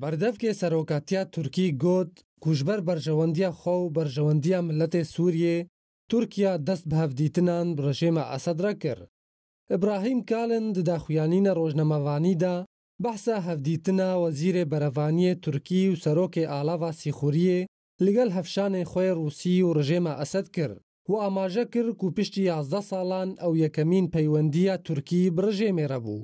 بەردەفکێ سەرۆکاتیا تورکی گوت کوژبەر بەرژەوەندیە خۆ و بەرژەوەندیە ملەتێ سووریێ تورکیا دەست بەهەفدیتنان بڕەشێمە ئەسەدرە کرد. ئبراهیم کاڵن دداخویانینە ڕۆژنەمەوانیدا بەحسە هەفدیتنا وەزیرێ بەرەڤانیە تورکی و سەرۆکێ ئالاوا سیخوریە لەگەل هەفشانێ خۆی رووسی و ڕژێمە ئەسەد کرد و ئاماژە کرد و پشتی یازدە ساڵان ئەو یەکەمین پەیوەندیە تورکی بڕژێمێرە بوو.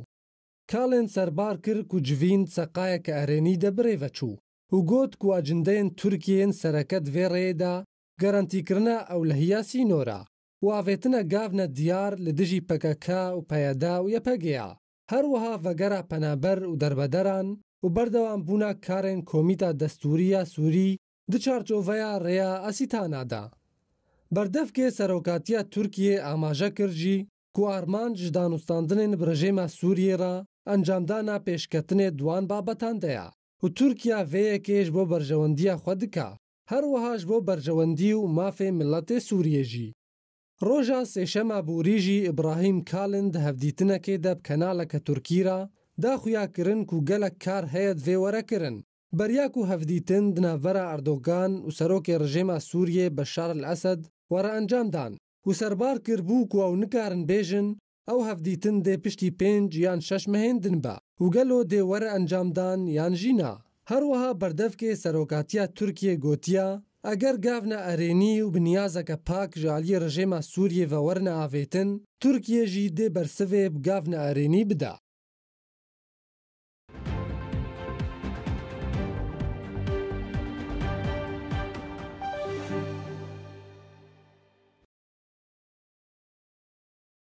کاڵێن سەربار کرد و جوین سەقایەکە ئەرێنی دەبرێڤە چوو و گۆت کواجندەیەن تورکیەن سەرەکەت وێڕێدا گەرانتیکردە ئەو لە هیاسی نۆرا واڤێتنە گاڤنە دیار لە دژی پەکەکە و پەیەدا و یەپەگەیا هەروەها ڤەگەرا پەنابەر و دەربەدەران و بەردەوام بوونا کارێن کۆمیتا دەستوریە سووری دچارچۆڤەیە ڕێیا ئەسیتانادا بەردەفکێ سەرۆکاتیە تورکیە ئاماژە کردژی کوارمان ژدانوستاندنێن برژێمە سووریێرا ئەنجامدانە پێشکەتنێ دوان بابەتاندەیە و تورکیا vەیەکێش بۆ بەرژەوەندیە خۆ دکا هەروەهاش بۆ بەرژەوەندی و مافێ ملەتێ سووریێژی ڕۆژە سێشەمە بوریژی ئیبراهیم کالند هەفدیتنەکەی دەب کەناڵەکە تورکیرا داخویاکردن و گەلک کار هەیەت وێوەرەکردن بەریاک و هەفدیتن دناڤەرە ئەردۆگان و سەرۆکی ڕژێما سووریێ بە شارل ئەسد وەرە ئەنجامدان و سەربار کردبوو کو و نکارن بێژن ئەو هەفدیتن دێ پشتی پێنج یان شەش مەهێندن بە وگەلۆ دێوەرە ئەنجامدان یان ژینا هەروەها بەردەفکێ سەرۆکاتیا تورکیە گوتیا ئەگەر گاونە ئەرێنی و بنیازەکە پاک ژالی ڕژێمە سووریەوە وەرنە ئاوێتن تورکیەژی دێ بەرسڤێ بگاونە ئەرێنی بدا